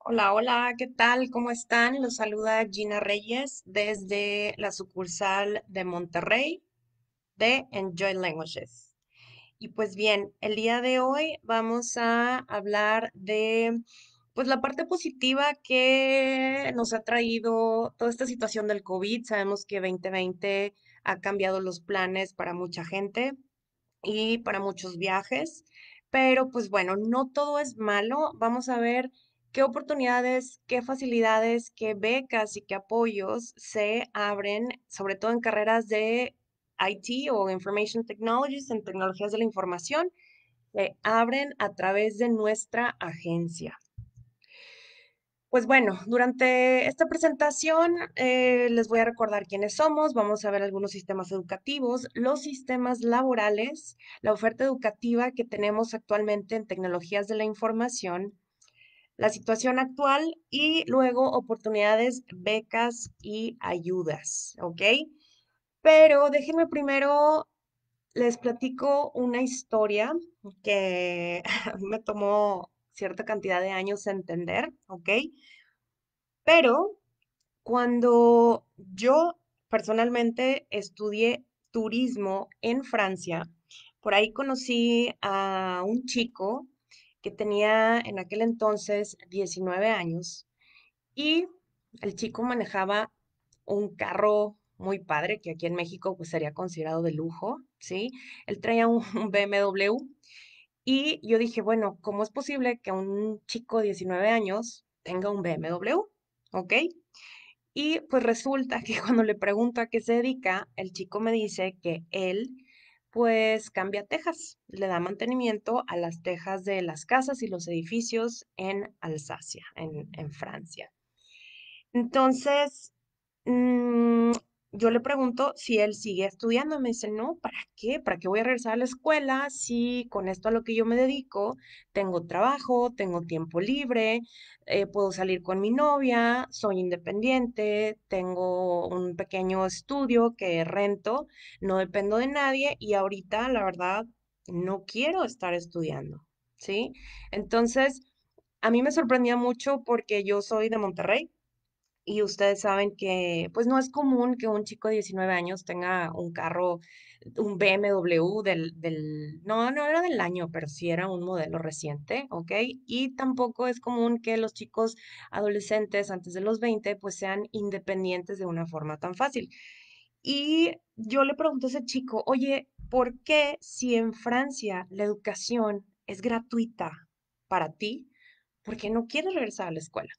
Hola, hola, ¿qué tal? ¿Cómo están? Los saluda Gina Reyes desde la sucursal de Monterrey de Enjoy Languages. Y pues bien, el día de hoy vamos a hablar de pues la parte positiva que nos ha traído toda esta situación del COVID. Sabemos que 2020 ha cambiado los planes para mucha gente y para muchos viajes, pero pues bueno, no todo es malo. Vamos a ver qué oportunidades, qué facilidades, qué becas y qué apoyos se abren, sobre todo en carreras de IT o Information Technologies, en tecnologías de la información, se abren a través de nuestra agencia. Pues bueno, durante esta presentación eh, les voy a recordar quiénes somos, vamos a ver algunos sistemas educativos, los sistemas laborales, la oferta educativa que tenemos actualmente en tecnologías de la información, la situación actual y luego oportunidades, becas y ayudas, ¿ok? Pero déjenme primero, les platico una historia que me tomó cierta cantidad de años entender, ¿ok? Pero cuando yo personalmente estudié turismo en Francia, por ahí conocí a un chico tenía en aquel entonces 19 años y el chico manejaba un carro muy padre que aquí en México pues sería considerado de lujo, ¿sí? Él traía un, BMW y yo dije, bueno, ¿cómo es posible que un chico de 19 años tenga un BMW? ¿Ok? Y pues resulta que cuando le pregunto a qué se dedica, el chico me dice que él pues cambia tejas, le da mantenimiento a las tejas de las casas y los edificios en Alsacia, en, Francia. Entonces, mm, yo le pregunto si él sigue estudiando me dice, no, ¿para qué? ¿Para qué voy a regresar a la escuela si con esto a lo que yo me dedico tengo trabajo, tengo tiempo libre, eh, puedo salir con mi novia, soy independiente, tengo un pequeño estudio que rento, no dependo de nadie y ahorita la verdad no quiero estar estudiando, ¿sí? Entonces, a mí me sorprendía mucho porque yo soy de Monterrey, y ustedes saben que pues no es común que un chico de 19 años tenga un carro, un BMW del, no, no era del año, pero sí era un modelo reciente, ¿ok? Y tampoco es común que los chicos adolescentes antes de los 20 pues sean independientes de una forma tan fácil. Y yo le pregunto a ese chico, oye, ¿por qué si en Francia la educación es gratuita para ti, por qué no quieres regresar a la escuela?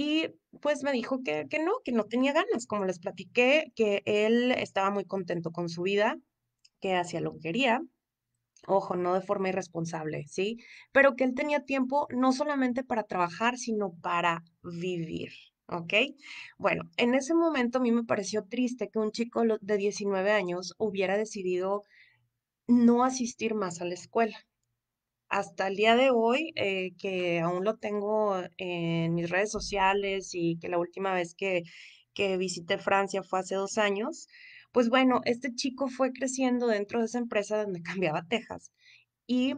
Y pues me dijo que, no, que no tenía ganas, como les platiqué, que él estaba muy contento con su vida, que hacía lo que quería, ojo, no de forma irresponsable, ¿sí? Pero que él tenía tiempo no solamente para trabajar, sino para vivir, ¿ok? Bueno, en ese momento a mí me pareció triste que un chico de 19 años hubiera decidido no asistir más a la escuela, hasta el día de hoy, eh, que aún lo tengo en mis redes sociales y que la última vez que, que visité Francia fue hace dos años, pues bueno, este chico fue creciendo dentro de esa empresa donde cambiaba Texas y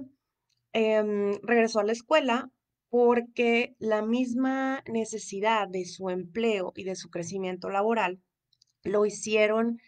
em, regresó a la escuela porque la misma necesidad de su empleo y de su crecimiento laboral lo hicieron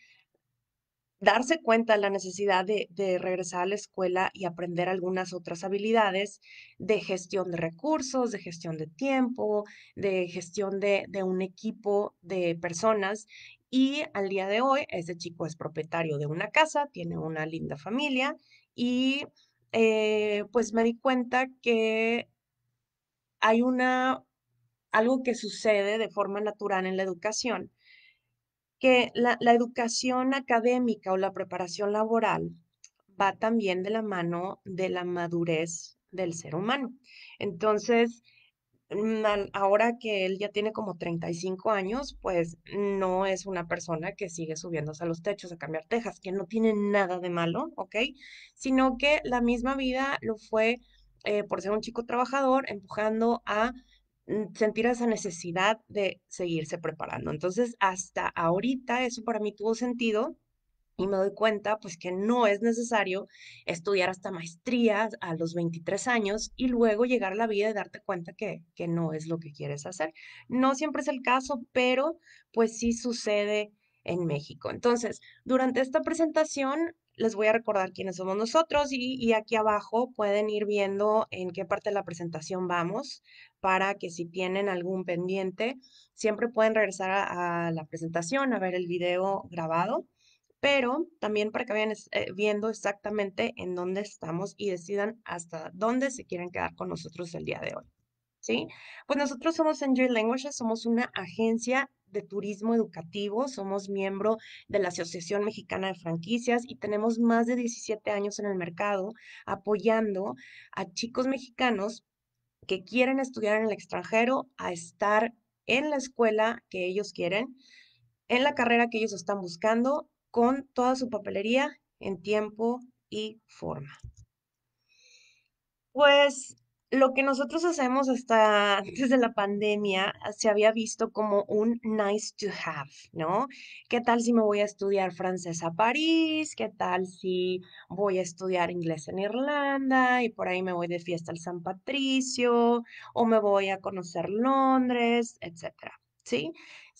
darse cuenta de la necesidad de, regresar a la escuela y aprender algunas otras habilidades de gestión de recursos, de gestión de tiempo, de gestión de, un equipo de personas. Y al día de hoy, este chico es propietario de una casa, tiene una linda familia y eh, pues me di cuenta que hay una, algo que sucede de forma natural en la educación, que la, educación académica o la preparación laboral va también de la mano de la madurez del ser humano. Entonces, mm, ahora que él ya tiene como 35 años, pues no es una persona que sigue subiéndose a los techos a cambiar tejas, que no tiene nada de malo, ¿ok? Sino que la misma vida lo fue, eh, por ser un chico trabajador, empujando a Mm, sentir esa necesidad de seguirse preparando. Entonces, hasta ahorita eso para mí tuvo sentido y me doy cuenta pues que no es necesario estudiar hasta maestría a los 23 años y luego llegar a la vida y darte cuenta que, que no es lo que quieres hacer. No siempre es el caso, pero pues sí sucede en México. Entonces, durante esta presentación les voy a recordar quiénes somos nosotros y, aquí abajo pueden ir viendo en qué parte de la presentación vamos para que si tienen algún pendiente, siempre pueden regresar a, la presentación, a ver el video grabado, pero también para que vayan eh, viendo exactamente en dónde estamos y decidan hasta dónde se quieren quedar con nosotros el día de hoy. ¿Sí? Pues nosotros somos Enjoy Languages, somos una agencia de turismo educativo, somos miembro de la Asociación Mexicana de Franquicias y tenemos más de 17 años en el mercado apoyando a chicos mexicanos que quieren estudiar en el extranjero a estar en la escuela que ellos quieren, en la carrera que ellos están buscando, con toda su papelería en tiempo y forma. Pues lo que nosotros hacemos hasta antes de la pandemia se había visto como un nice to have, ¿no? ¿Qué tal si me voy a estudiar francés a París? ¿Qué tal si voy a estudiar inglés en Irlanda y por ahí me voy de fiesta al San Patricio o me voy a conocer Londres, etcétera? ¿Sí?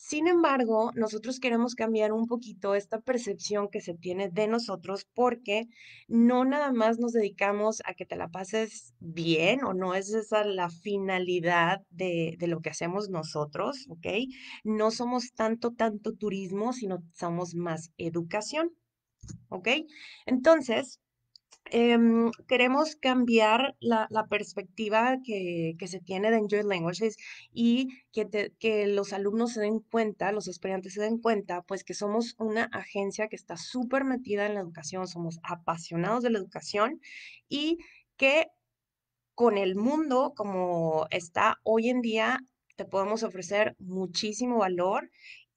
Sin embargo, nosotros queremos cambiar un poquito esta percepción que se tiene de nosotros porque no nada más nos dedicamos a que te la pases bien o no es esa la finalidad de, lo que hacemos nosotros, ¿ok? No somos tanto, tanto turismo, sino somos más educación, ¿ok? Entonces, Em, queremos cambiar la, perspectiva que, se tiene de Enjoy Languages y que, que, los alumnos se den cuenta, los estudiantes se den cuenta, pues que somos una agencia que está súper metida en la educación, somos apasionados de la educación y que con el mundo como está hoy en día, te podemos ofrecer muchísimo valor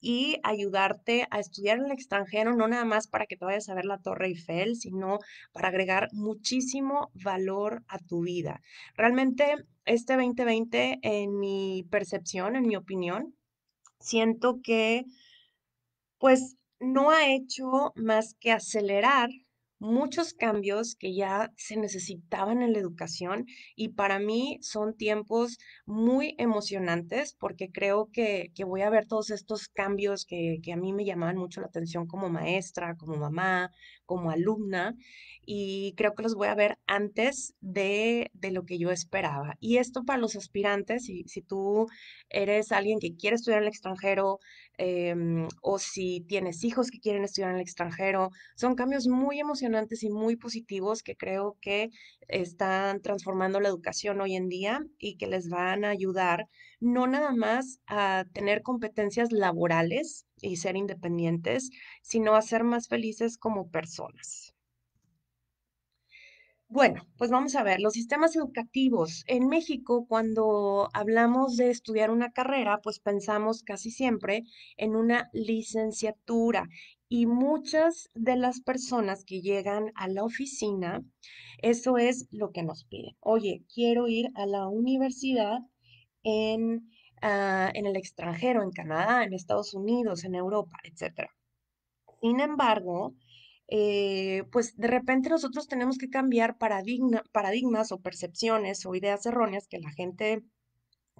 y ayudarte a estudiar en el extranjero, no nada más para que te vayas a ver la Torre Eiffel, sino para agregar muchísimo valor a tu vida. Realmente este 2020, en mi percepción, en mi opinión, siento que pues no ha hecho más que acelerar muchos cambios que ya se necesitaban en la educación y para mí son tiempos muy emocionantes porque creo que, voy a ver todos estos cambios que, a mí me llamaban mucho la atención como maestra, como mamá, como alumna y creo que los voy a ver antes de, lo que yo esperaba. Y esto para los aspirantes, si, si tú eres alguien que quiere estudiar en el extranjero, em, o si tienes hijos que quieren estudiar en el extranjero, son cambios muy emocionantes y muy positivos que creo que están transformando la educación hoy en día y que les van a ayudar no nada más a tener competencias laborales y ser independientes, sino a ser más felices como personas. Bueno, pues vamos a ver, los sistemas educativos. En México, cuando hablamos de estudiar una carrera, pues pensamos casi siempre en una licenciatura y muchas de las personas que llegan a la oficina, eso es lo que nos piden. Oye, quiero ir a la universidad en, ah, en el extranjero, en Canadá, en Estados Unidos, en Europa, etc. Sin embargo, eh, pues de repente nosotros tenemos que cambiar paradigmas o percepciones o ideas erróneas que la gente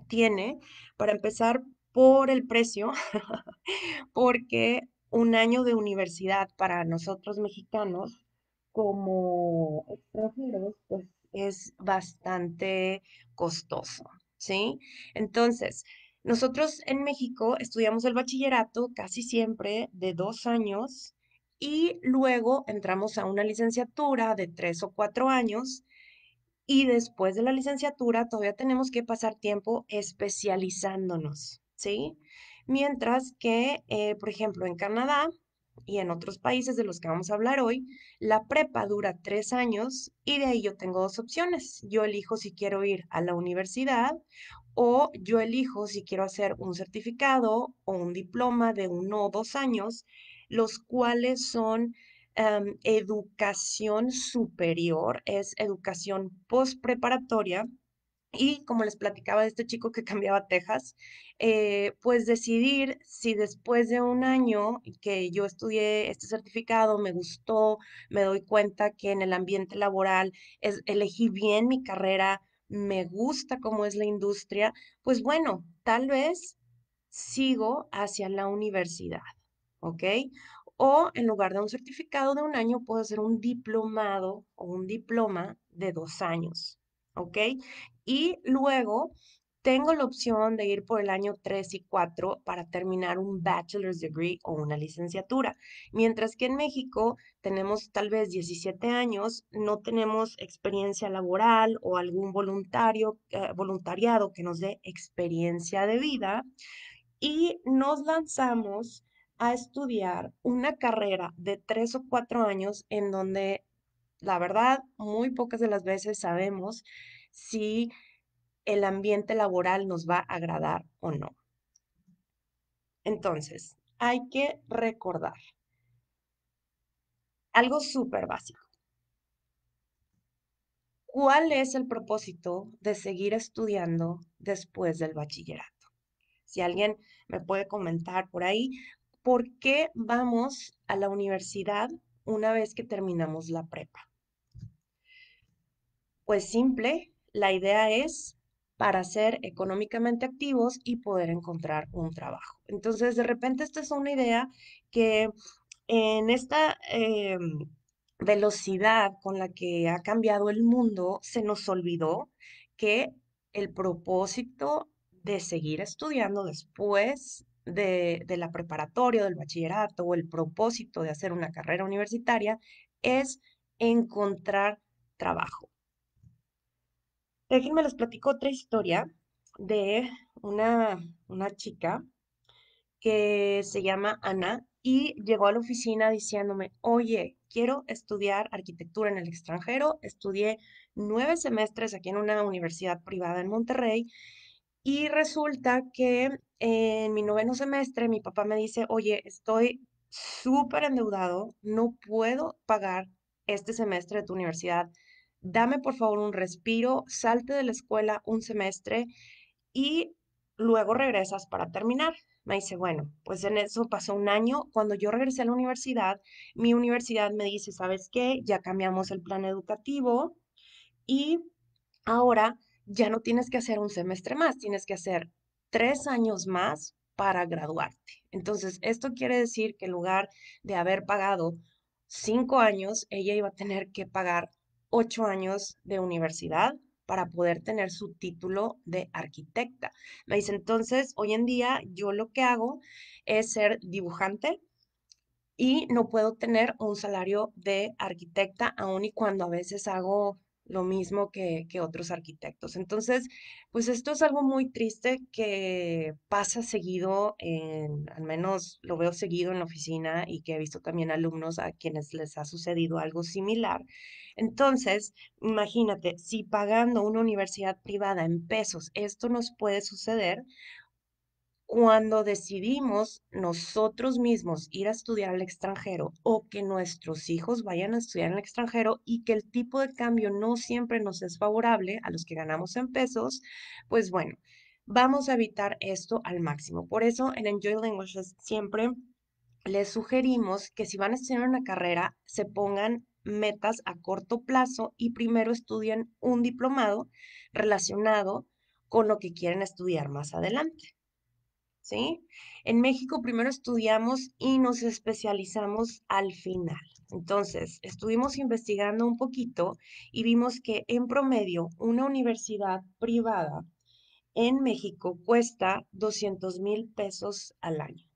tiene, para empezar por el precio, porque un año de universidad para nosotros mexicanos como extranjeros, pues es bastante costoso, ¿sí? Entonces, nosotros en México estudiamos el bachillerato casi siempre de dos años y luego entramos a una licenciatura de tres o cuatro años y después de la licenciatura todavía tenemos que pasar tiempo especializándonos, ¿sí? Mientras que, eh, por ejemplo, en Canadá y en otros países de los que vamos a hablar hoy, la prepa dura tres años y de ahí yo tengo dos opciones. Yo elijo si quiero ir a la universidad o yo elijo si quiero hacer un certificado o un diploma de uno o dos años los cuales son em, educación superior, es educación postpreparatoria. Y como les platicaba este chico que cambiaba a Texas, eh, pues decidir si después de un año que yo estudié este certificado, me gustó, me doy cuenta que en el ambiente laboral elegí bien mi carrera, me gusta cómo es la industria, pues bueno, tal vez sigo hacia la universidad. ¿ok? O en lugar de un certificado de un año, puedo hacer un diplomado o un diploma de dos años, ¿ok? Y luego tengo la opción de ir por el año 3 y 4 para terminar un bachelor's degree o una licenciatura. Mientras que en México tenemos tal vez 17 años, no tenemos experiencia laboral o algún voluntario, eh, voluntariado que nos dé experiencia de vida y nos lanzamos a estudiar una carrera de tres o cuatro años en donde, la verdad, muy pocas de las veces sabemos si el ambiente laboral nos va a agradar o no. Entonces, hay que recordar algo súper básico. ¿Cuál es el propósito de seguir estudiando después del bachillerato? Si alguien me puede comentar por ahí, ¿por qué vamos a la universidad una vez que terminamos la prepa? Pues simple, la idea es para ser económicamente activos y poder encontrar un trabajo. Entonces, de repente, esta es una idea que en esta eh, velocidad con la que ha cambiado el mundo, se nos olvidó que el propósito de seguir estudiando después de, la preparatoria, del bachillerato o el propósito de hacer una carrera universitaria es encontrar trabajo. me les platico otra historia de una, una chica que se llama Ana y llegó a la oficina diciéndome, oye, quiero estudiar arquitectura en el extranjero, estudié nueve semestres aquí en una universidad privada en Monterrey y resulta que en mi noveno semestre mi papá me dice, oye, estoy súper endeudado, no puedo pagar este semestre de tu universidad. Dame por favor un respiro, salte de la escuela un semestre y luego regresas para terminar. Me dice, bueno, pues en eso pasó un año. Cuando yo regresé a la universidad, mi universidad me dice, ¿sabes qué? Ya cambiamos el plan educativo y ahora ya no tienes que hacer un semestre más, tienes que hacer tres años más para graduarte. Entonces, esto quiere decir que en lugar de haber pagado cinco años, ella iba a tener que pagar ocho años de universidad para poder tener su título de arquitecta. Me dice, entonces, hoy en día yo lo que hago es ser dibujante y no puedo tener un salario de arquitecta, aun y cuando a veces hago lo mismo que, otros arquitectos. Entonces, pues esto es algo muy triste que pasa seguido, en, al menos lo veo seguido en la oficina y que he visto también alumnos a quienes les ha sucedido algo similar. Entonces, imagínate, si pagando una universidad privada en pesos esto nos puede suceder, cuando decidimos nosotros mismos ir a estudiar al extranjero o que nuestros hijos vayan a estudiar al extranjero y que el tipo de cambio no siempre nos es favorable a los que ganamos en pesos, pues bueno, vamos a evitar esto al máximo. Por eso en Enjoy Languages siempre les sugerimos que si van a estudiar una carrera, se pongan metas a corto plazo y primero estudien un diplomado relacionado con lo que quieren estudiar más adelante. ¿sí? En México primero estudiamos y nos especializamos al final. Entonces, estuvimos investigando un poquito y vimos que en promedio una universidad privada en México cuesta 200 mil pesos al año,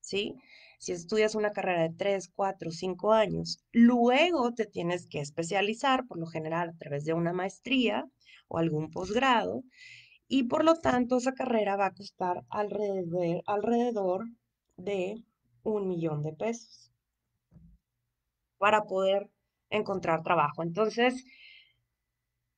¿sí? Si estudias una carrera de 3, 4, 5 años, luego te tienes que especializar, por lo general a través de una maestría o algún posgrado, y por lo tanto esa carrera va a costar alrededor, alrededor de un millón de pesos para poder encontrar trabajo. Entonces,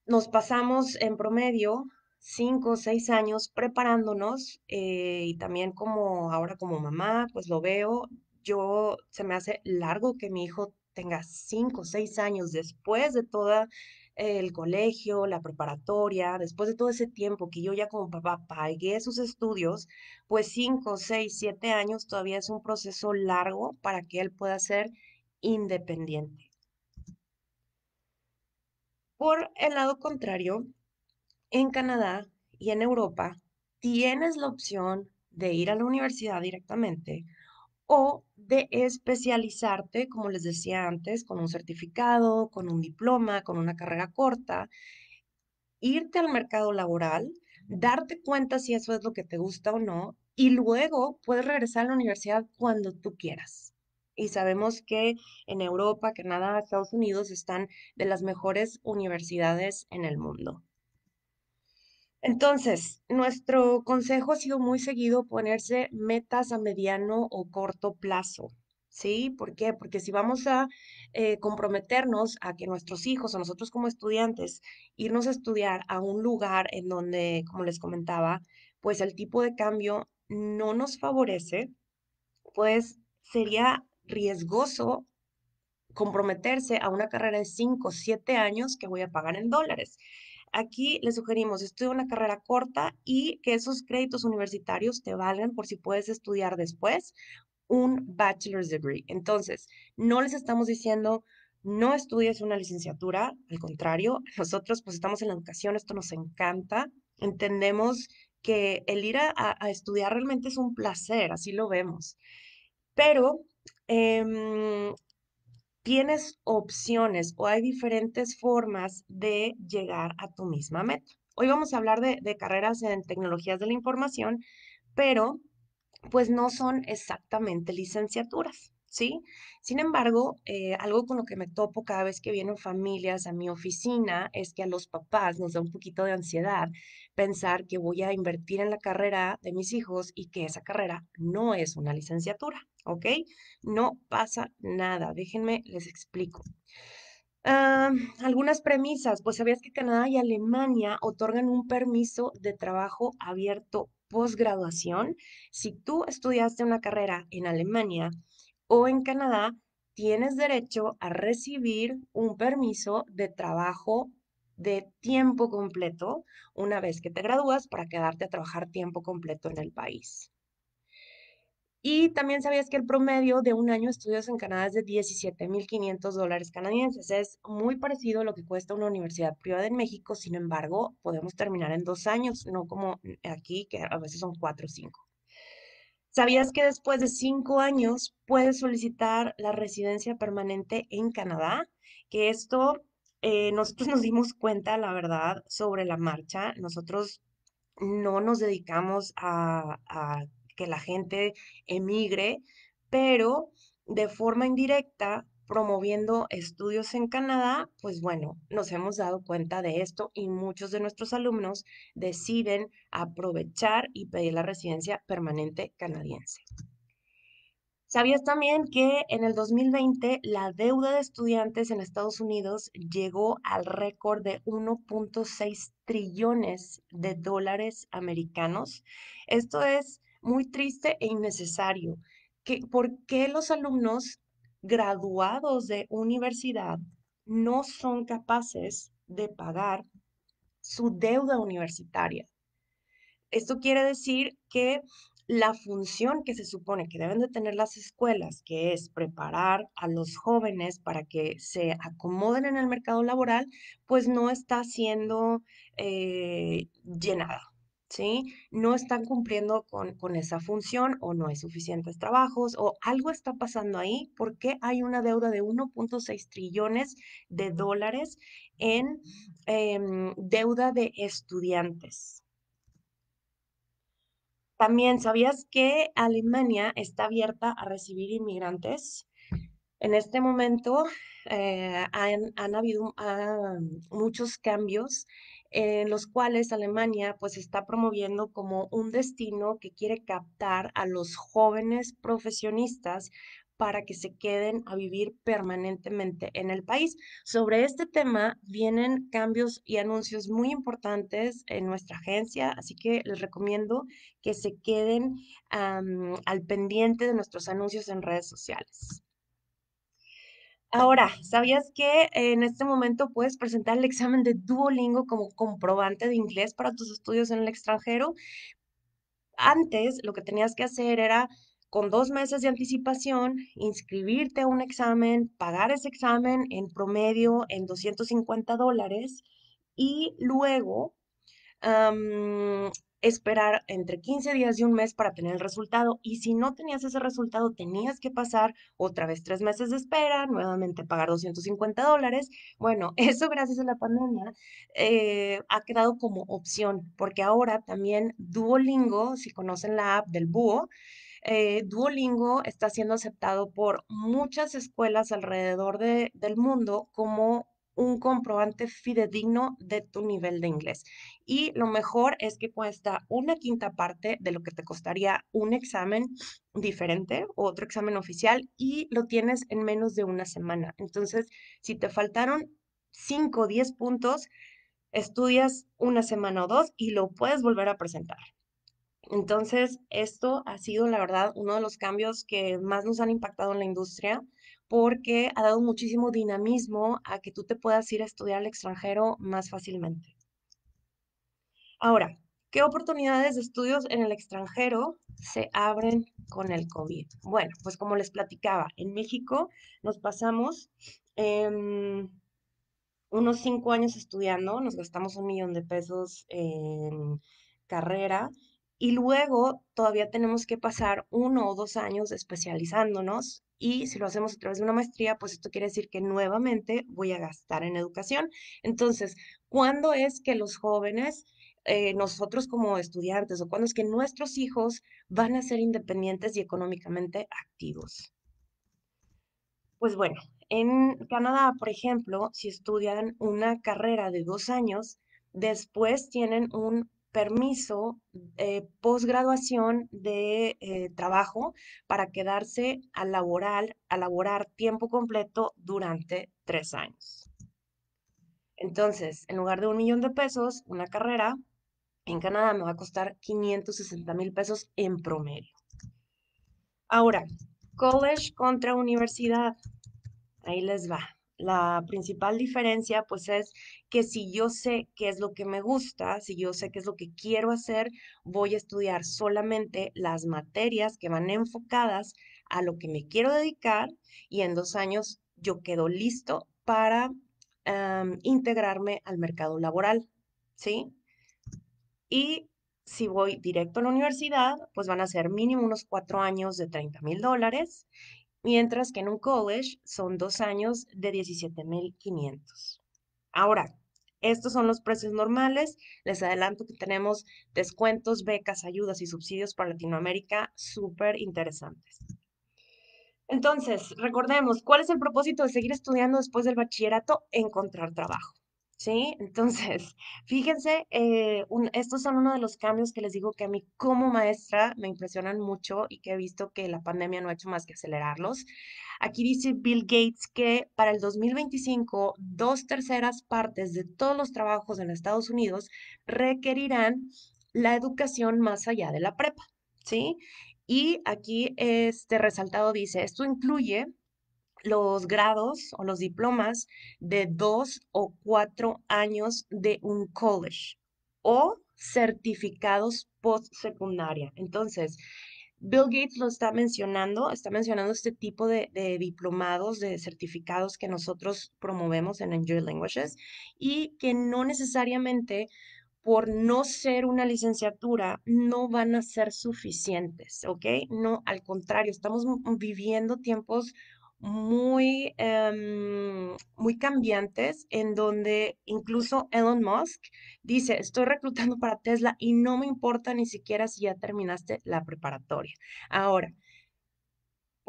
nos pasamos en promedio cinco o seis años preparándonos eh, y también como ahora como mamá, pues lo veo, yo se me hace largo que mi hijo tenga cinco o seis años después de toda el colegio, la preparatoria, después de todo ese tiempo que yo ya como papá pagué sus estudios, pues 5, 6, 7 años todavía es un proceso largo para que él pueda ser independiente. Por el lado contrario, en Canadá y en Europa tienes la opción de ir a la universidad directamente o de especializarte, como les decía antes, con un certificado, con un diploma, con una carrera corta, irte al mercado laboral, darte cuenta si eso es lo que te gusta o no, y luego puedes regresar a la universidad cuando tú quieras. Y sabemos que en Europa, Canadá, Estados Unidos están de las mejores universidades en el mundo. Entonces, nuestro consejo ha sido muy seguido ponerse metas a mediano o corto plazo. ¿Sí? ¿Por qué? Porque si vamos a eh, comprometernos a que nuestros hijos o nosotros como estudiantes irnos a estudiar a un lugar en donde, como les comentaba, pues el tipo de cambio no nos favorece, pues sería riesgoso comprometerse a una carrera de 5 o 7 años que voy a pagar en dólares. Aquí les sugerimos, estudia una carrera corta y que esos créditos universitarios te valgan por si puedes estudiar después un bachelor's degree. Entonces, no les estamos diciendo, no estudies una licenciatura, al contrario, nosotros pues estamos en la educación, esto nos encanta, entendemos que el ir a, estudiar realmente es un placer, así lo vemos. Pero em, tienes opciones o hay diferentes formas de llegar a tu misma meta. Hoy vamos a hablar de, carreras en tecnologías de la información, pero pues no son exactamente licenciaturas. ¿sí? Sin embargo, eh, algo con lo que me topo cada vez que vienen familias a mi oficina es que a los papás nos da un poquito de ansiedad pensar que voy a invertir en la carrera de mis hijos y que esa carrera no es una licenciatura, ¿ok? No pasa nada, déjenme, les explico. Ah, algunas premisas, pues sabías que Canadá y Alemania otorgan un permiso de trabajo abierto posgraduación. Si tú estudiaste una carrera en Alemania, o en Canadá, tienes derecho a recibir un permiso de trabajo de tiempo completo una vez que te gradúas para quedarte a trabajar tiempo completo en el país. Y también sabías que el promedio de un año de estudios en Canadá es de 17.500 dólares canadienses. Es muy parecido a lo que cuesta una universidad privada en México, sin embargo, podemos terminar en dos años, no como aquí, que a veces son cuatro o cinco. ¿Sabías que después de cinco años puedes solicitar la residencia permanente en Canadá? Que esto eh, nosotros nos dimos cuenta, la verdad, sobre la marcha. Nosotros no nos dedicamos a que la gente emigre, pero de forma indirecta promoviendo estudios en Canadá, pues bueno, nos hemos dado cuenta de esto y muchos de nuestros alumnos deciden aprovechar y pedir la residencia permanente canadiense. ¿Sabías también que en el 2020 la deuda de estudiantes en Estados Unidos llegó al récord de 1.6 trillones de dólares americanos? Esto es muy triste e innecesario. ¿Por qué los alumnos graduados de universidad no son capaces de pagar su deuda universitaria. Esto quiere decir que la función que se supone que deben de tener las escuelas, que es preparar a los jóvenes para que se acomoden en el mercado laboral, pues no está siendo eh, llenada. No están cumpliendo con, esa función o no hay suficientes trabajos o algo está pasando ahí porque hay una deuda de 1.6 trillones de dólares en em, deuda de estudiantes. También, ¿sabías que Alemania está abierta a recibir inmigrantes? En este momento eh, han, habido ah, muchos cambios en los cuales Alemania pues está promoviendo como un destino que quiere captar a los jóvenes profesionistas para que se queden a vivir permanentemente en el país. Sobre este tema vienen cambios y anuncios muy importantes en nuestra agencia, así que les recomiendo que se queden al pendiente de nuestros anuncios en redes sociales. Ahora, ¿sabías que en este momento puedes presentar el examen de Duolingo como comprobante de inglés para tus estudios en el extranjero? Antes, lo que tenías que hacer era, con dos meses de anticipación, inscribirte a un examen, pagar ese examen en promedio en 250 dólares y luego esperar entre 15 días y un mes para tener el resultado. Y si no tenías ese resultado, tenías que pasar otra vez tres meses de espera, nuevamente pagar 250 dólares. Bueno, eso gracias a la pandemia eh, ha quedado como opción, porque ahora también Duolingo, si conocen la app del Búho, eh, Duolingo está siendo aceptado por muchas escuelas alrededor del mundo como un comprobante fidedigno de tu nivel de inglés. Y lo mejor es que cuesta una quinta parte de lo que te costaría un examen diferente o otro examen oficial y lo tienes en menos de una semana. Entonces, si te faltaron 5 o 10 puntos, estudias una semana o dos y lo puedes volver a presentar. Entonces, esto ha sido, la verdad, uno de los cambios que más nos han impactado en la industria porque ha dado muchísimo dinamismo a que tú te puedas ir a estudiar al extranjero más fácilmente. Ahora, ¿qué oportunidades de estudios en el extranjero se abren con el COVID? Bueno, pues como les platicaba, en México nos pasamos em, unos cinco años estudiando, nos gastamos un millón de pesos en carrera y luego todavía tenemos que pasar uno o dos años especializándonos y si lo hacemos a través de una maestría, pues esto quiere decir que nuevamente voy a gastar en educación. Entonces, ¿cuándo es que los jóvenes, eh, nosotros como estudiantes, o cuándo es que nuestros hijos van a ser independientes y económicamente activos? Pues bueno, en Canadá, por ejemplo, si estudian una carrera de dos años, después tienen un permiso eh, posgraduación de eh, trabajo para quedarse a laborar, a laborar tiempo completo durante tres años. Entonces, en lugar de un millón de pesos, una carrera en Canadá me va a costar 560 mil pesos en promedio. Ahora, college contra universidad. Ahí les va. La principal diferencia pues es que si yo sé qué es lo que me gusta, si yo sé qué es lo que quiero hacer, voy a estudiar solamente las materias que van enfocadas a lo que me quiero dedicar y en dos años yo quedo listo para integrarme al mercado laboral, ¿sí? Y si voy directo a la universidad, pues van a ser mínimo unos cuatro años de 30 mil dólares mientras que en un college son dos años de 17.500. Ahora, estos son los precios normales. Les adelanto que tenemos descuentos, becas, ayudas y subsidios para Latinoamérica súper interesantes. Entonces, recordemos, ¿cuál es el propósito de seguir estudiando después del bachillerato? Encontrar trabajo. ¿sí? Entonces, fíjense, eh, estos son uno de los cambios que les digo que a mí como maestra me impresionan mucho y que he visto que la pandemia no ha hecho más que acelerarlos. Aquí dice Bill Gates que para el 2025, dos terceras partes de todos los trabajos en Estados Unidos requerirán la educación más allá de la prepa, ¿sí? Y aquí este resaltado dice, esto incluye los grados o los diplomas de dos o cuatro años de un college o certificados postsecundaria. Entonces, Bill Gates lo está mencionando, está mencionando este tipo de, diplomados, de certificados que nosotros promovemos en Enjoy Languages y que no necesariamente por no ser una licenciatura, no van a ser suficientes, ¿ok? No, al contrario, estamos viviendo tiempos muy, em, muy cambiantes en donde incluso Elon Musk dice, estoy reclutando para Tesla y no me importa ni siquiera si ya terminaste la preparatoria. Ahora,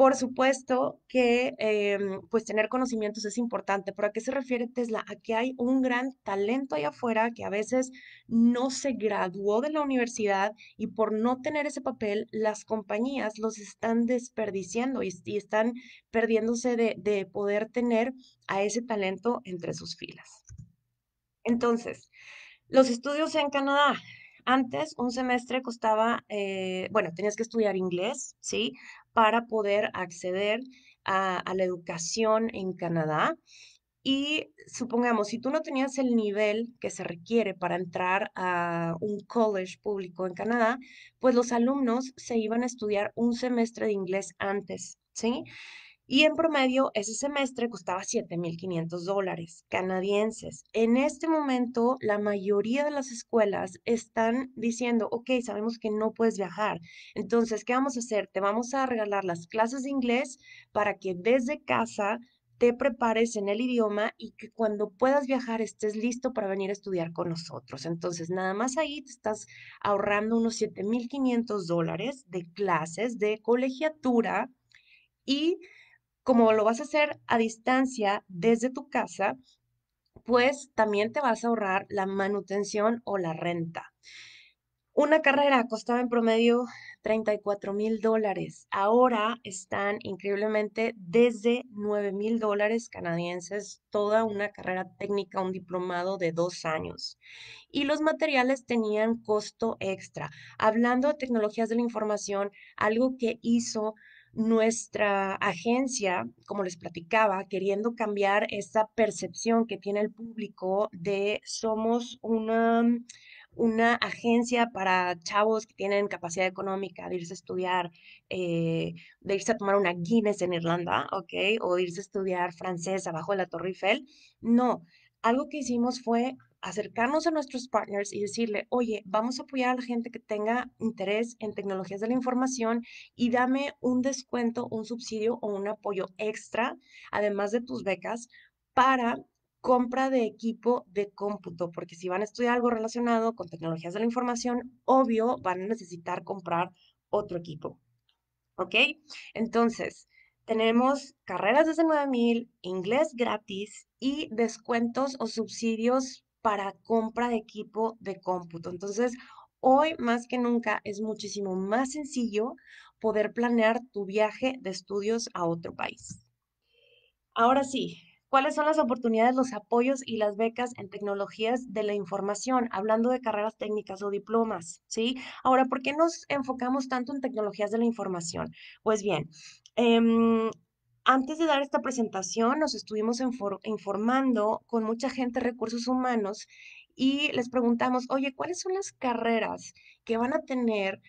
por supuesto que em, pues tener conocimientos es importante, pero ¿a qué se refiere Tesla? A que hay un gran talento allá afuera que a veces no se graduó de la universidad y por no tener ese papel, las compañías los están desperdiciando y, están perdiéndose de, poder tener a ese talento entre sus filas. Entonces, los estudios en Canadá, antes un semestre costaba, eh, bueno, tenías que estudiar inglés, ¿sí? para poder acceder a, la educación en Canadá. Y supongamos, si tú no tenías el nivel que se requiere para entrar a un college público en Canadá, pues los alumnos se iban a estudiar un semestre de inglés antes, ¿sí? Y en promedio, ese semestre costaba 7.500 dólares canadienses. En este momento, la mayoría de las escuelas están diciendo, ok, sabemos que no puedes viajar. Entonces, ¿qué vamos a hacer? Te vamos a regalar las clases de inglés para que desde casa te prepares en el idioma y que cuando puedas viajar estés listo para venir a estudiar con nosotros. Entonces, nada más ahí te estás ahorrando unos 7.500 dólares de clases, de colegiatura y como lo vas a hacer a distancia desde tu casa, pues también te vas a ahorrar la manutención o la renta. Una carrera costaba en promedio 34 mil dólares. Ahora están increíblemente desde 9 mil dólares canadienses toda una carrera técnica, un diplomado de dos años. Y los materiales tenían costo extra. Hablando de tecnologías de la información, algo que hizo nuestra agencia, como les platicaba, queriendo cambiar esa percepción que tiene el público de somos una, mm, una agencia para chavos que tienen capacidad económica de irse a estudiar, eh, de irse a tomar una Guinness en Irlanda, O irse a estudiar francés abajo de la Torre Eiffel. No, algo que hicimos fue acercarnos a nuestros partners y decirle, oye, vamos a apoyar a la gente que tenga interés en tecnologías de la información y dame un descuento, un subsidio o un apoyo extra, además de tus becas, para compra de equipo de cómputo, porque si van a estudiar algo relacionado con tecnologías de la información, obvio, van a necesitar comprar otro equipo. ¿Ok? Entonces, tenemos carreras desde 9000, inglés gratis y descuentos o subsidios para compra de equipo de cómputo. Entonces, hoy más que nunca es muchísimo más sencillo poder planear tu viaje de estudios a otro país. Ahora sí, ¿cuáles son las oportunidades, los apoyos y las becas en tecnologías de la información? Hablando de carreras técnicas o diplomas, ¿sí? Ahora, ¿por qué nos enfocamos tanto en tecnologías de la información? Pues bien, em, antes de dar esta presentación, nos estuvimos informando con mucha gente de recursos humanos y les preguntamos, oye, ¿cuáles son las carreras que van a tener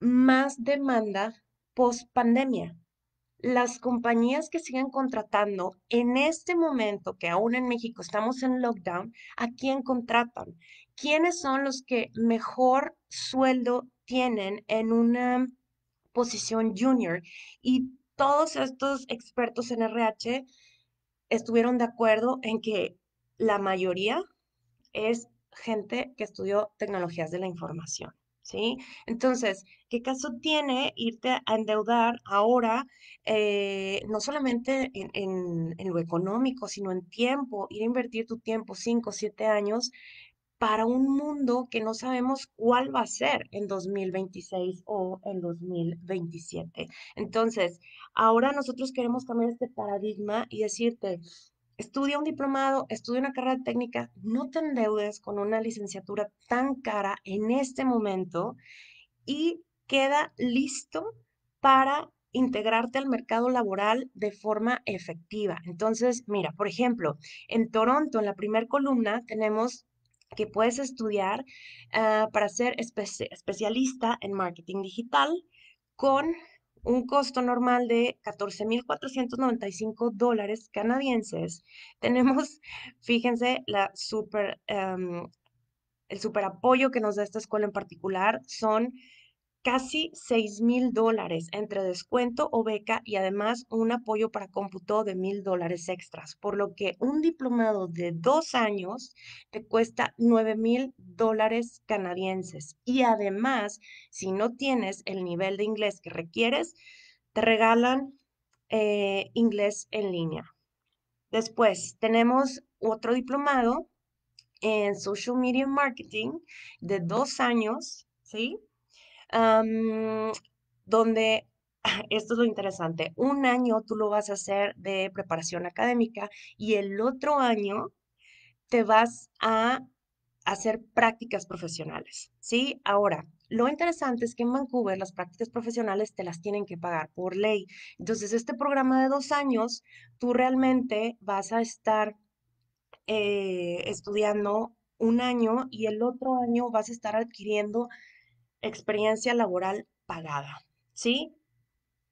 más demanda post pandemia? Las compañías que siguen contratando en este momento, que aún en México estamos en lockdown, ¿a quién contratan? ¿Quiénes son los que mejor sueldo tienen en una posición junior? Y todos estos expertos en RH estuvieron de acuerdo en que la mayoría es gente que estudió tecnologías de la información, ¿sí? Entonces, ¿qué caso tiene irte a endeudar ahora, eh, no solamente en, lo económico, sino en tiempo, ir a invertir tu tiempo, 5, 7 años, para un mundo que no sabemos cuál va a ser en 2026 o en 2027. Entonces, ahora nosotros queremos cambiar este paradigma y decirte, estudia un diplomado, estudia una carrera técnica, no te endeudes con una licenciatura tan cara en este momento y queda listo para integrarte al mercado laboral de forma efectiva. Entonces, mira, por ejemplo, en Toronto, en la primera columna, tenemos que puedes estudiar ah, para ser especialista en marketing digital con un costo normal de 14.495 dólares canadienses. Tenemos, fíjense, la em, el super apoyo que nos da esta escuela en particular son casi 6 mil dólares entre descuento o beca y además un apoyo para cómputo de mil dólares extras, por lo que un diplomado de dos años te cuesta 9 mil dólares canadienses. Y además, si no tienes el nivel de inglés que requieres, te regalan eh, inglés en línea. Después tenemos otro diplomado en Social Media Marketing de dos años, ¿sí? donde ah, esto es lo interesante, un año tú lo vas a hacer de preparación académica y el otro año te vas a hacer prácticas profesionales, ¿sí? Ahora, lo interesante es que en Vancouver las prácticas profesionales te las tienen que pagar por ley. Entonces, este programa de dos años, tú realmente vas a estar eh, estudiando un año y el otro año vas a estar adquiriendo experiencia laboral pagada, ¿sí?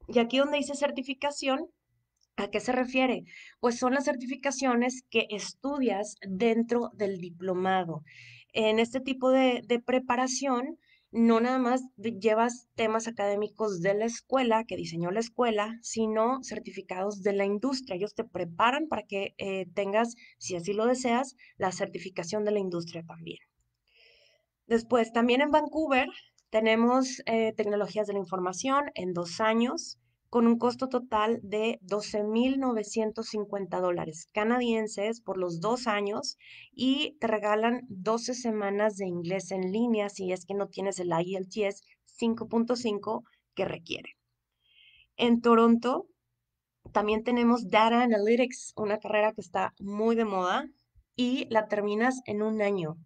Y aquí donde dice certificación, ¿A qué se refiere? Pues son las certificaciones que estudias dentro del diplomado. En este tipo de, preparación, no nada más llevas temas académicos de la escuela, que diseñó la escuela, sino certificados de la industria. Ellos te preparan para que eh, tengas, si así lo deseas, la certificación de la industria también. Después, también en Vancouver tenemos eh, tecnologías de la información en dos años con un costo total de 12.950 dólares canadienses por los dos años y te regalan 12 semanas de inglés en línea si es que no tienes el IELTS 5.5 que requiere. En Toronto también tenemos Data Analytics, una carrera que está muy de moda y la terminas en un año.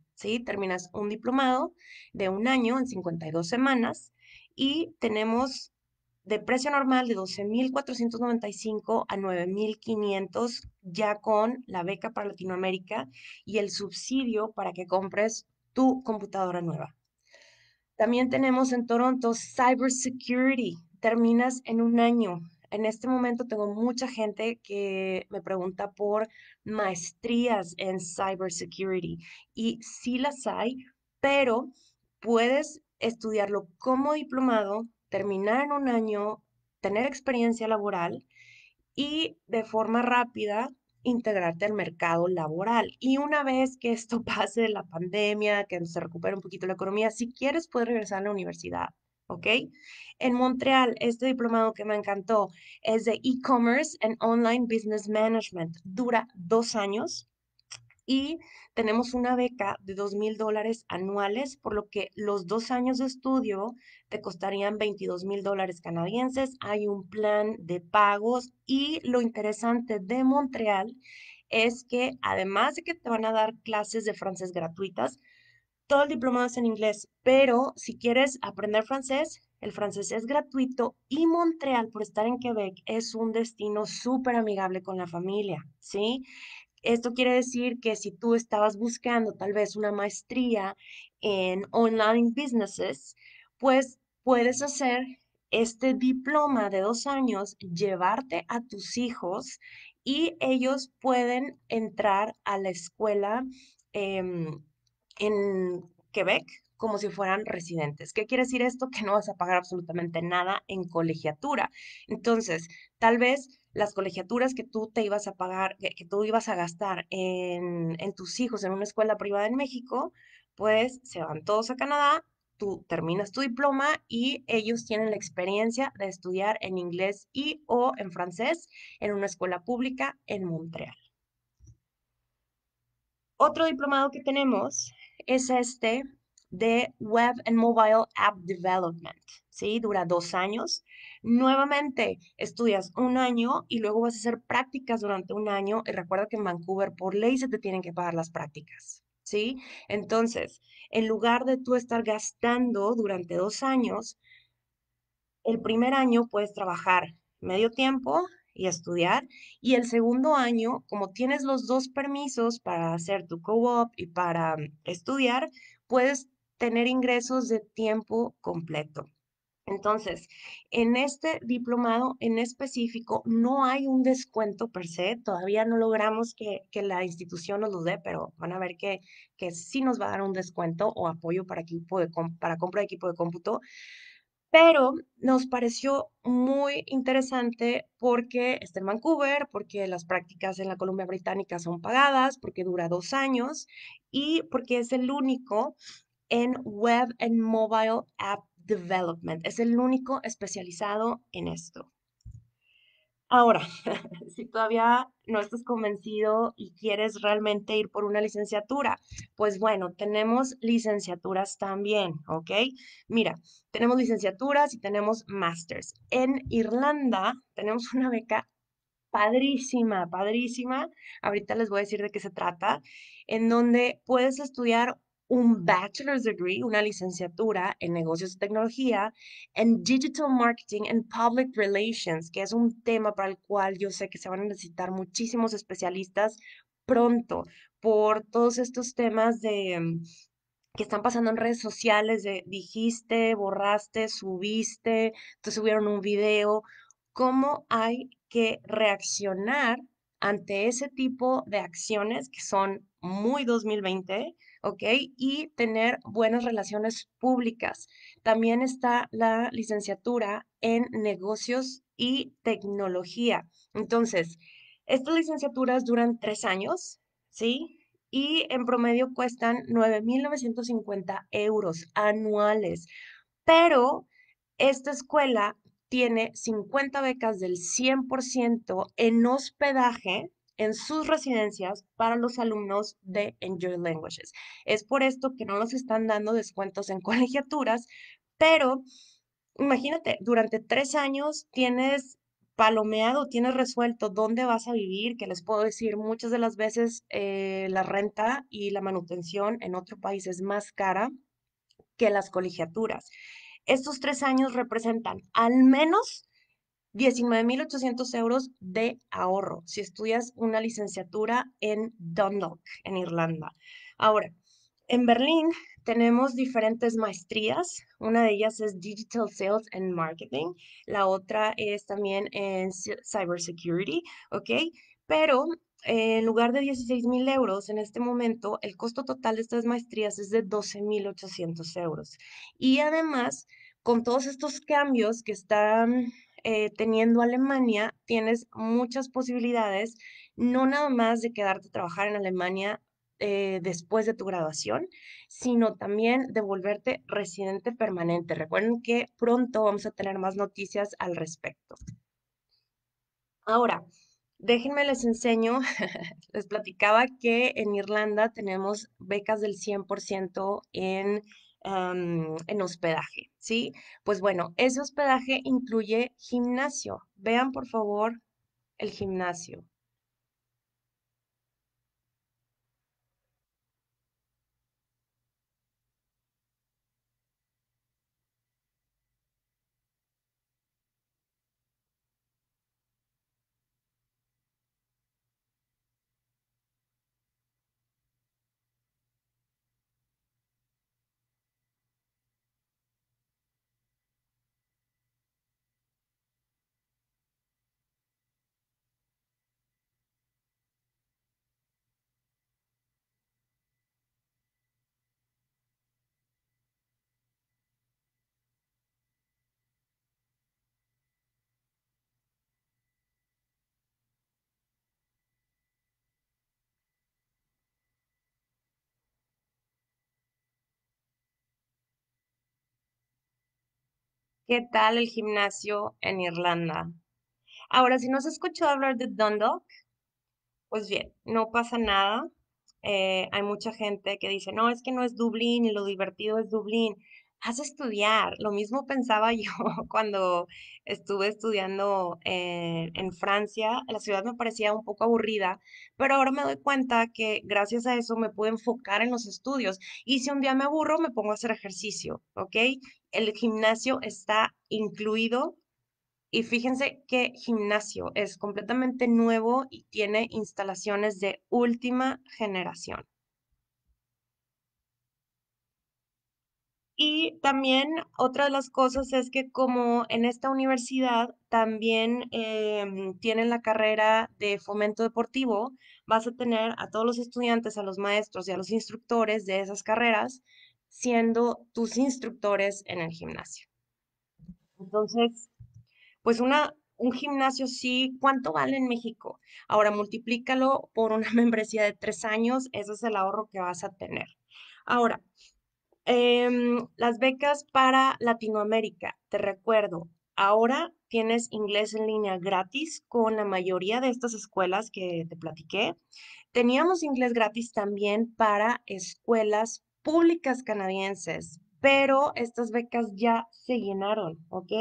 Terminas un diplomado de un año en 52 semanas y tenemos de precio normal de 12.495 a 9.500 ya con la beca para Latinoamérica y el subsidio para que compres tu computadora nueva. También tenemos en Toronto Security. Terminas en un año en este momento tengo mucha gente que me pregunta por maestrías en cybersecurity y sí las hay, pero puedes estudiarlo como diplomado, terminar en un año, tener experiencia laboral y de forma rápida integrarte al mercado laboral. Y una vez que esto pase de la pandemia, que se recupere un poquito la economía, si quieres puedes regresar a la universidad ¿ok? En Montreal, este diplomado que me encantó es de e-commerce and online business management. Dura dos años y tenemos una beca de dos mil dólares anuales, por lo que los dos años de estudio te costarían 22 mil dólares canadienses. Hay un plan de pagos y lo interesante de Montreal es que además de que te van a dar clases de francés gratuitas, todo el diplomado es en inglés, pero si quieres aprender francés, el francés es gratuito y Montreal, por estar en Quebec, es un destino súper amigable con la familia, ¿sí? Esto quiere decir que si tú estabas buscando tal vez una maestría en online businesses, pues puedes hacer este diploma de dos años, llevarte a tus hijos y ellos pueden entrar a la escuela. Em, en Quebec como si fueran residentes. ¿Qué quiere decir esto? Que no vas a pagar absolutamente nada en colegiatura. Entonces, tal vez las colegiaturas que tú te ibas a pagar, que, tú ibas a gastar en, en tus hijos en una escuela privada en México, pues se van todos a Canadá tú terminas tu diploma y ellos tienen la experiencia de estudiar en inglés y o en francés en una escuela pública en Montreal. Otro diplomado que tenemos es este de Web and Mobile App Development, ¿sí? Dura dos años. Nuevamente, estudias un año y luego vas a hacer prácticas durante un año. Y recuerda que en Vancouver por ley se te tienen que pagar las prácticas, ¿sí? Entonces, en lugar de tú estar gastando durante dos años, el primer año puedes trabajar medio tiempo y estudiar. Y el segundo año, como tienes los dos permisos para hacer tu co-op y para mm, estudiar, puedes tener ingresos de tiempo completo. Entonces, en este diplomado en específico no hay un descuento per se, todavía no logramos que, la institución nos lo dé, pero van a ver que, que sí nos va a dar un descuento o apoyo para, equipo de, para compra de equipo de cómputo, pero nos pareció muy interesante porque está en Vancouver, porque las prácticas en la Columbia Británica son pagadas, porque dura dos años y porque es el único en Web and Mobile App Development. Es el único especializado en esto. Ahora, si todavía no estás convencido y quieres realmente ir por una licenciatura, pues bueno, tenemos licenciaturas también, ¿ok? Mira, tenemos licenciaturas y tenemos masters. En Irlanda tenemos una beca padrísima, padrísima. Ahorita les voy a decir de qué se trata, en donde puedes estudiar un bachelor's degree, una licenciatura en negocios de tecnología, en digital marketing and public relations, que es un tema para el cual yo sé que se van a necesitar muchísimos especialistas pronto por todos estos temas de mm, que están pasando en redes sociales de dijiste, borraste, subiste, entonces subieron un video, cómo hay que reaccionar ante ese tipo de acciones que son muy 2020, ¿ok? Y tener buenas relaciones públicas. También está la licenciatura en negocios y tecnología. Entonces, estas licenciaturas duran tres años, ¿sí? Y en promedio cuestan 9.950 euros anuales. Pero esta escuela tiene 50 becas del 100% en hospedaje en sus residencias para los alumnos de Enjoy Languages. Es por esto que no nos están dando descuentos en colegiaturas, pero imagínate, durante tres años tienes palomeado, tienes resuelto dónde vas a vivir, que les puedo decir, muchas de las veces eh, la renta y la manutención en otro país es más cara que las colegiaturas. Estos tres años representan al menos 19.800 euros de ahorro si estudias una licenciatura en Dundalk, en Irlanda. Ahora, en Berlín tenemos diferentes maestrías. Una de ellas es Digital Sales and Marketing. La otra es también en Cybersecurity, ¿ok? Pero eh, en lugar de 16 mil euros, en este momento el costo total de estas maestrías es de 12 mil 800 euros. Y además, con todos estos cambios que están eh, teniendo Alemania, tienes muchas posibilidades, no nada más de quedarte a trabajar en Alemania eh, después de tu graduación, sino también de volverte residente permanente. Recuerden que pronto vamos a tener más noticias al respecto. Ahora, déjenme les enseño, les platicaba que en Irlanda tenemos becas del 100% en, en hospedaje, ¿sí? Pues bueno, ese hospedaje incluye gimnasio. Vean por favor el gimnasio. ¿Qué tal el gimnasio en Irlanda? Ahora, si no se escuchó hablar de Dundalk, pues bien, no pasa nada. Eh, hay mucha gente que dice, no, es que no es Dublín y lo divertido es Dublín. Haz estudiar. Lo mismo pensaba yo cuando estuve estudiando en, Francia. La ciudad me parecía un poco aburrida, pero ahora me doy cuenta que gracias a eso me pude enfocar en los estudios. Y si un día me aburro, me pongo a hacer ejercicio, ¿ok? El gimnasio está incluido. Y fíjense qué gimnasio es completamente nuevo y tiene instalaciones de última generación. Y también otra de las cosas es que como en esta universidad también em, tienen la carrera de fomento deportivo, vas a tener a todos los estudiantes, a los maestros y a los instructores de esas carreras siendo tus instructores en el gimnasio. Entonces, pues una, un gimnasio sí, ¿cuánto vale en México? Ahora multiplícalo por una membresía de tres años, ese es el ahorro que vas a tener. Ahora, Em, las becas para Latinoamérica, te recuerdo, ahora tienes inglés en línea gratis con la mayoría de estas escuelas que te platiqué. Teníamos inglés gratis también para escuelas públicas canadienses, pero estas becas ya se llenaron, ¿ok?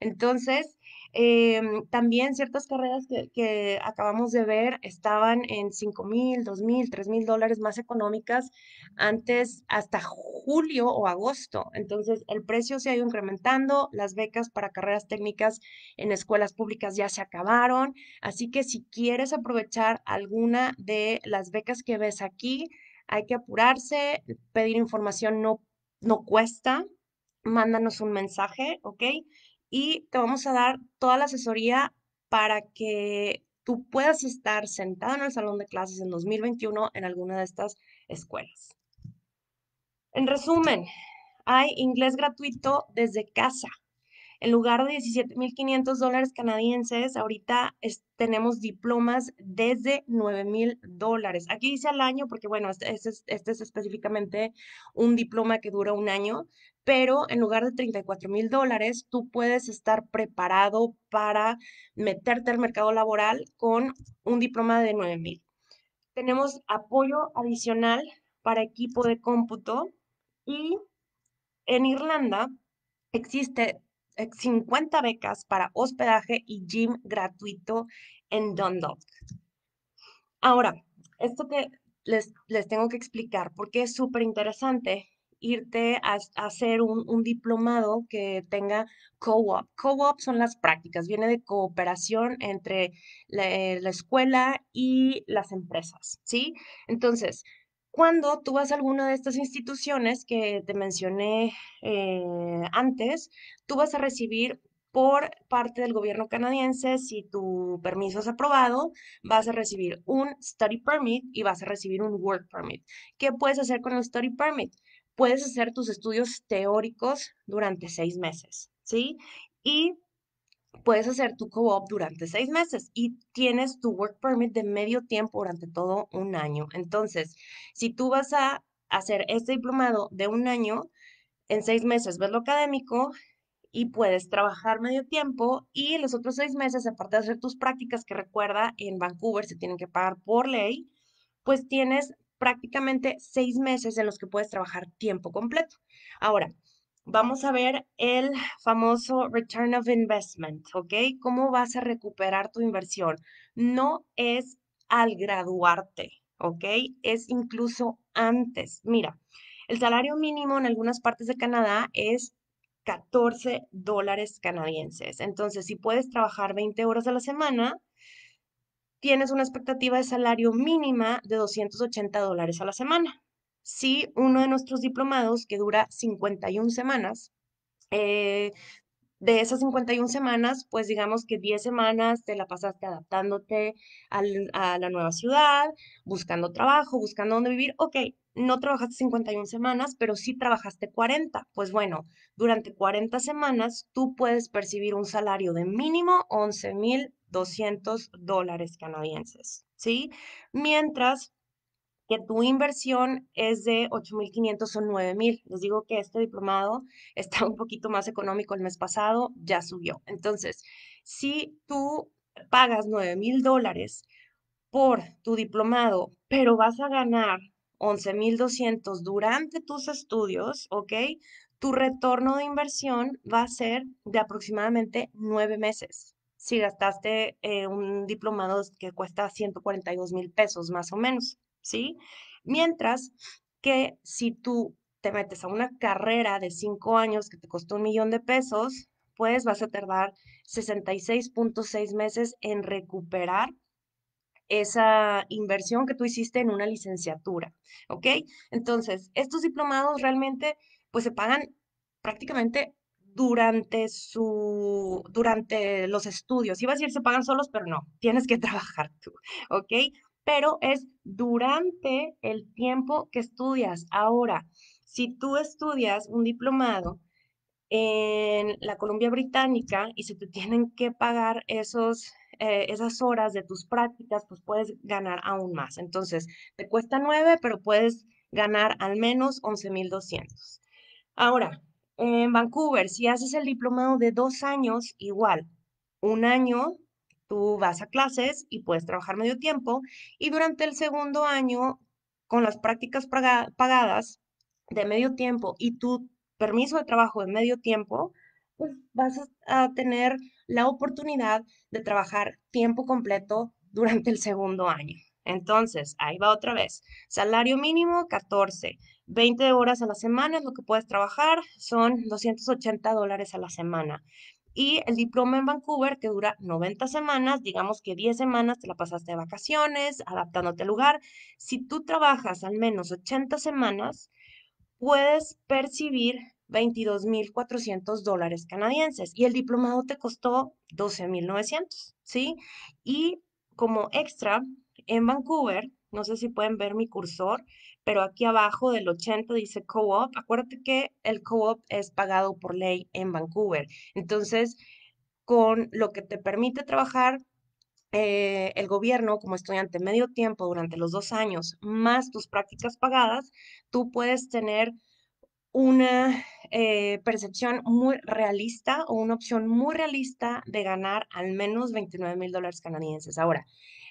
Entonces, Em, también ciertas carreras que, acabamos de ver estaban en 5 mil, 2 mil, 3 mil dólares más económicas antes hasta julio o agosto. Entonces, el precio se ha ido incrementando, las becas para carreras técnicas en escuelas públicas ya se acabaron, así que si quieres aprovechar alguna de las becas que ves aquí, hay que apurarse, pedir información no, no cuesta, mándanos un mensaje, ¿ok? y te vamos a dar toda la asesoría para que tú puedas estar sentado en el salón de clases en 2021 en alguna de estas escuelas. En resumen, hay inglés gratuito desde casa. En lugar de 17.500 dólares canadienses, ahorita tenemos diplomas desde 9.000 dólares. Aquí dice al año, porque bueno, este, este, este, es, específicamente un diploma que dura un año, pero en lugar de $34,000, dólares, tú puedes estar preparado para meterte al mercado laboral con un diploma de $9,000. Tenemos apoyo adicional para equipo de cómputo y en Irlanda existe 50 eh, becas para hospedaje y gym gratuito en Dundalk. Ahora, esto que les, les tengo que explicar, porque es súper interesante irte a, hacer un, diplomado que tenga co-op. Co-op son las prácticas, viene de cooperación entre la eh, escuela y las empresas, ¿sí? Entonces, cuando tú vas a alguna de estas instituciones que te mencioné eh, antes, tú vas a recibir por parte del gobierno canadiense, si tu permiso es aprobado, vas a recibir un study permit y vas a recibir un work permit. ¿Qué puedes hacer con el study permit? Puedes hacer tus estudios teóricos durante seis meses, ¿sí? Y puedes hacer tu co-op durante seis meses y tienes tu work permit de medio tiempo durante todo un año. Entonces, si tú vas a hacer este diplomado de un año, en seis meses ves lo académico y puedes trabajar medio tiempo y los otros seis meses, aparte de hacer tus prácticas, que recuerda, en Vancouver se tienen que pagar por ley, pues tienes prácticamente seis meses en los que puedes trabajar tiempo completo. Ahora, vamos a ver el famoso return of investment, ¿ok? ¿Cómo vas a recuperar tu inversión? No es al graduarte, ¿ok? Es incluso antes. Mira, el salario mínimo en algunas partes de Canadá es 14 dólares canadienses. Entonces, si puedes trabajar 20 horas a la semana, tienes una expectativa de salario mínima de 280 dólares a la semana si uno de nuestros diplomados, que dura 51 semanas, eh, de esas 51 semanas, pues digamos que 10 semanas te la pasaste adaptándote a la nueva ciudad, buscando trabajo, buscando dónde vivir. Ok, no trabajaste 51 semanas, pero sí trabajaste 40. Pues bueno, durante 40 semanas tú puedes percibir un salario de mínimo 11.200 dólares canadienses, ¿sí? Mientras que tu inversión es de 8.500 o 9.000. Les digo que este diplomado está un poquito más económico el mes pasado, ya subió. Entonces, si tú pagas 9.000 dólares por tu diplomado, pero vas a ganar 11.200 durante tus estudios, ¿ok? Tu retorno de inversión va a ser de aproximadamente nueve meses. Si gastaste eh, un diplomado que cuesta $142,000 mil pesos más o menos. ¿sí? Mientras que si tú te metes a una carrera de cinco años que te costó un millón de pesos, pues vas a tardar 66.6 meses en recuperar esa inversión que tú hiciste en una licenciatura, ¿ok? Entonces, estos diplomados realmente, pues se pagan prácticamente durante su, durante los estudios. Iba a decir se pagan solos, pero no, tienes que trabajar tú, ¿ok? pero es durante el tiempo que estudias. Ahora, si tú estudias un diplomado en la Columbia Británica y se te tienen que pagar esos, eh, esas horas de tus prácticas, pues puedes ganar aún más. Entonces, te cuesta nueve, pero puedes ganar al menos 11.200. Ahora, en Vancouver, si haces el diplomado de dos años, igual, un año Tú vas a clases y puedes trabajar medio tiempo y durante el segundo año, con las prácticas pagadas de medio tiempo y tu permiso de trabajo de medio tiempo, pues vas a tener la oportunidad de trabajar tiempo completo durante el segundo año. Entonces, ahí va otra vez. Salario mínimo 14, 20 horas a la semana es lo que puedes trabajar, son 280 dólares a la semana. Y el diploma en Vancouver, que dura 90 semanas, digamos que 10 semanas te la pasaste de vacaciones, adaptándote al lugar. Si tú trabajas al menos 80 semanas, puedes percibir 22.400 dólares canadienses y el diplomado te costó 12.900, ¿sí? Y como extra, en Vancouver, no sé si pueden ver mi cursor, pero aquí abajo del 80 dice co-op. Acuérdate que el co-op es pagado por ley en Vancouver. Entonces, con lo que te permite trabajar eh, el gobierno como estudiante medio tiempo durante los dos años, más tus prácticas pagadas, tú puedes tener una eh, percepción muy realista o una opción muy realista de ganar al menos 29 mil dólares canadienses. Ahora,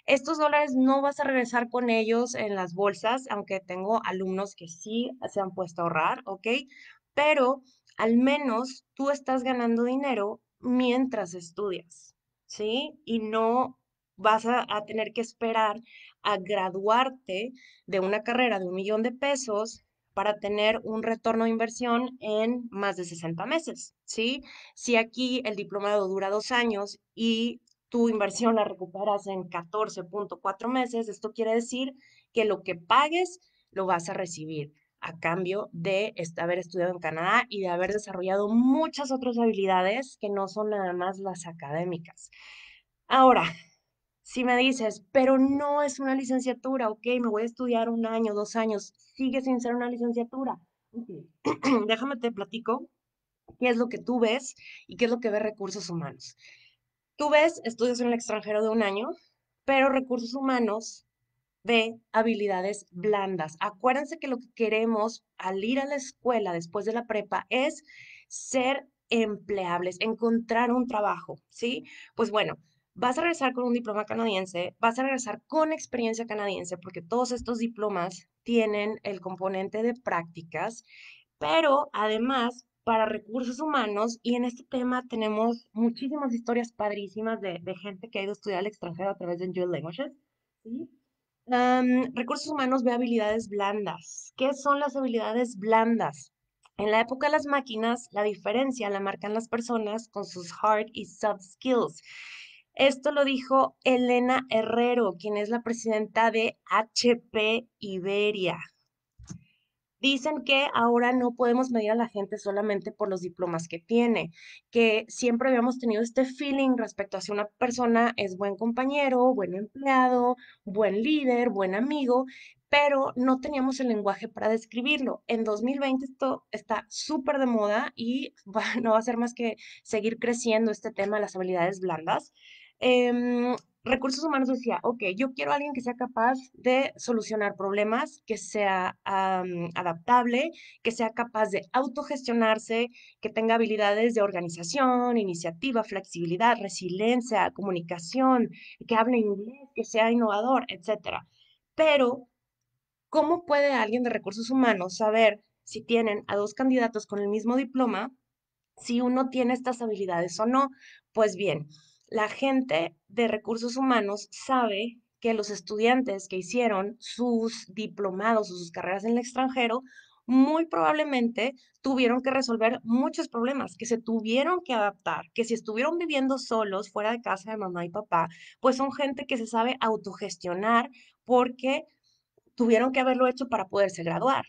estos dólares no vas a regresar con ellos en las bolsas, aunque tengo alumnos que sí se han puesto a ahorrar, ¿ok? Pero al menos tú estás ganando dinero mientras estudias, ¿sí? Y no vas a, tener que esperar a graduarte de una carrera de un millón de pesos para tener un retorno de inversión en más de 60 meses, ¿sí? Si aquí el diplomado dura dos años y tu inversión la recuperas en 14.4 meses. Esto quiere decir que lo que pagues lo vas a recibir a cambio de este, haber estudiado en Canadá y de haber desarrollado muchas otras habilidades que no son nada más las académicas. Ahora, si me dices, pero no es una licenciatura, ok, me voy a estudiar un año, dos años, sigue sin ser una licenciatura. Déjame te platico qué es lo que tú ves y qué es lo que ve recursos humanos. Tú ves, estudias en el extranjero de un año, pero recursos humanos ve habilidades blandas. Acuérdense que lo que queremos al ir a la escuela después de la prepa es ser empleables, encontrar un trabajo, ¿sí? Pues bueno, vas a regresar con un diploma canadiense, vas a regresar con experiencia canadiense, porque todos estos diplomas tienen el componente de prácticas, pero además para recursos humanos y en este tema tenemos muchísimas historias padrísimas de, gente que ha ido a estudiar al extranjero a través de Enjoy Languages. recursos humanos ve habilidades blandas. ¿Qué son las habilidades blandas? En la época de las máquinas, la diferencia la marcan las personas con sus hard y soft skills. Esto lo dijo Elena Herrero, quien es la presidenta de HP Iberia. Dicen que ahora no podemos medir a la gente solamente por los diplomas que tiene, que siempre habíamos tenido este feeling respecto a si una persona es buen compañero, buen empleado, buen líder, buen amigo, pero no teníamos el lenguaje para describirlo. En 2020 esto está súper de moda y no va a ser más que seguir creciendo este tema de las habilidades blandas. Em, recursos humanos decía, ok, yo quiero a alguien que sea capaz de solucionar problemas, que sea adaptable, que sea capaz de autogestionarse, que tenga habilidades de organización, iniciativa, flexibilidad, resiliencia, comunicación, que hable inglés, que sea innovador, etcétera. Pero, ¿cómo puede alguien de recursos humanos saber si tienen a dos candidatos con el mismo diploma, si uno tiene estas habilidades o no? Pues bien, la gente de recursos humanos sabe que los estudiantes que hicieron sus diplomados o sus carreras en el extranjero muy probablemente tuvieron que resolver muchos problemas, que se tuvieron que adaptar, que si estuvieron viviendo solos fuera de casa de mamá y papá, pues son gente que se sabe autogestionar porque tuvieron que haberlo hecho para poderse graduar,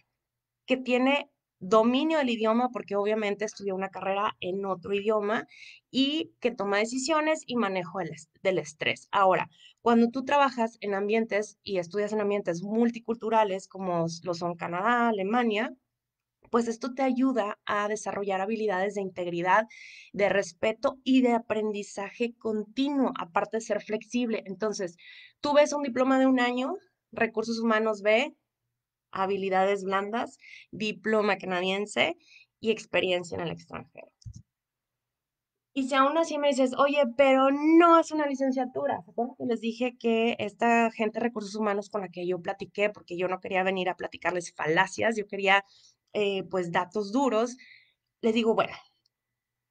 que tiene dominio del idioma, porque obviamente estudió una carrera en otro idioma, y que toma decisiones y manejo del, del estrés. Ahora, cuando tú trabajas en ambientes y estudias en ambientes multiculturales como lo son Canadá, Alemania, pues esto te ayuda a desarrollar habilidades de integridad, de respeto y de aprendizaje continuo, aparte de ser flexible. Entonces, tú ves un diploma de un año, recursos humanos ve, habilidades blandas, diploma canadiense y experiencia en el extranjero. Y si aún así me dices, oye, pero no es una licenciatura, ¿se que les dije que esta gente de recursos humanos con la que yo platiqué, porque yo no quería venir a platicarles falacias, yo quería eh, pues datos duros, les digo, bueno,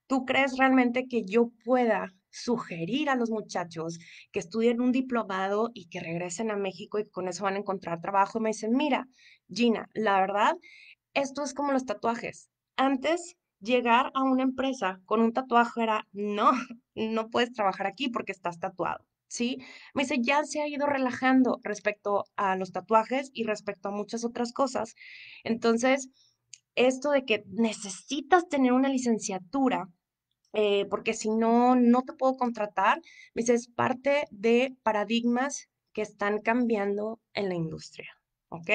¿tú crees realmente que yo pueda sugerir a los muchachos que estudien un diplomado y que regresen a México y con eso van a encontrar trabajo. Y me dicen, mira, Gina, la verdad, esto es como los tatuajes. Antes llegar a una empresa con un tatuaje era, no, no puedes trabajar aquí porque estás tatuado. ¿Sí? Me dice, ya se ha ido relajando respecto a los tatuajes y respecto a muchas otras cosas. Entonces, esto de que necesitas tener una licenciatura eh, porque si no, no te puedo contratar. Me dice, es parte de paradigmas que están cambiando en la industria. ¿Ok?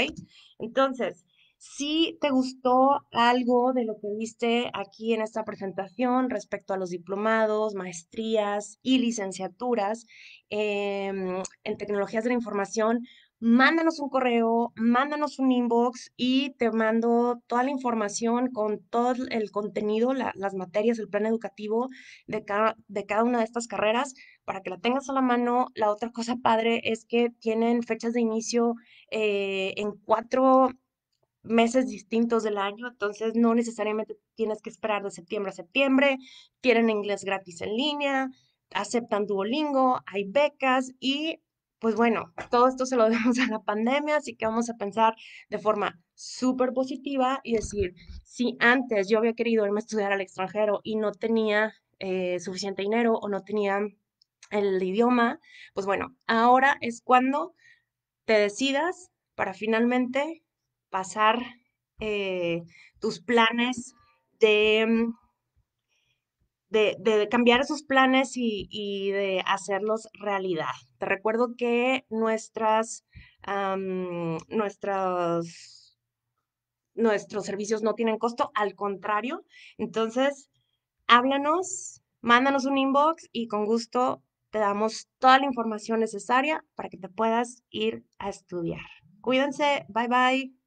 Entonces, si te gustó algo de lo que viste aquí en esta presentación respecto a los diplomados, maestrías y licenciaturas em, en tecnologías de la información, mándanos un correo, mándanos un inbox y te mando toda la información con todo el contenido, las materias, el plan educativo de cada, de cada una de estas carreras para que la tengas a la mano. La otra cosa padre es que tienen fechas de inicio eh, en cuatro meses distintos del año, entonces no necesariamente tienes que esperar de septiembre a septiembre, tienen inglés gratis en línea, aceptan Duolingo, hay becas y pues bueno, todo esto se lo debemos a la pandemia, así que vamos a pensar de forma súper positiva y decir, si antes yo había querido irme a estudiar al extranjero y no tenía eh, suficiente dinero o no tenía el idioma, pues bueno, ahora es cuando te decidas para finalmente pasar eh, tus planes de mm, de, cambiar esos planes y, de hacerlos realidad. Te recuerdo que nuestras, nuestros servicios no tienen costo, al contrario. Entonces, háblanos, mándanos un inbox y con gusto te damos toda la información necesaria para que te puedas ir a estudiar. Cuídense, bye bye.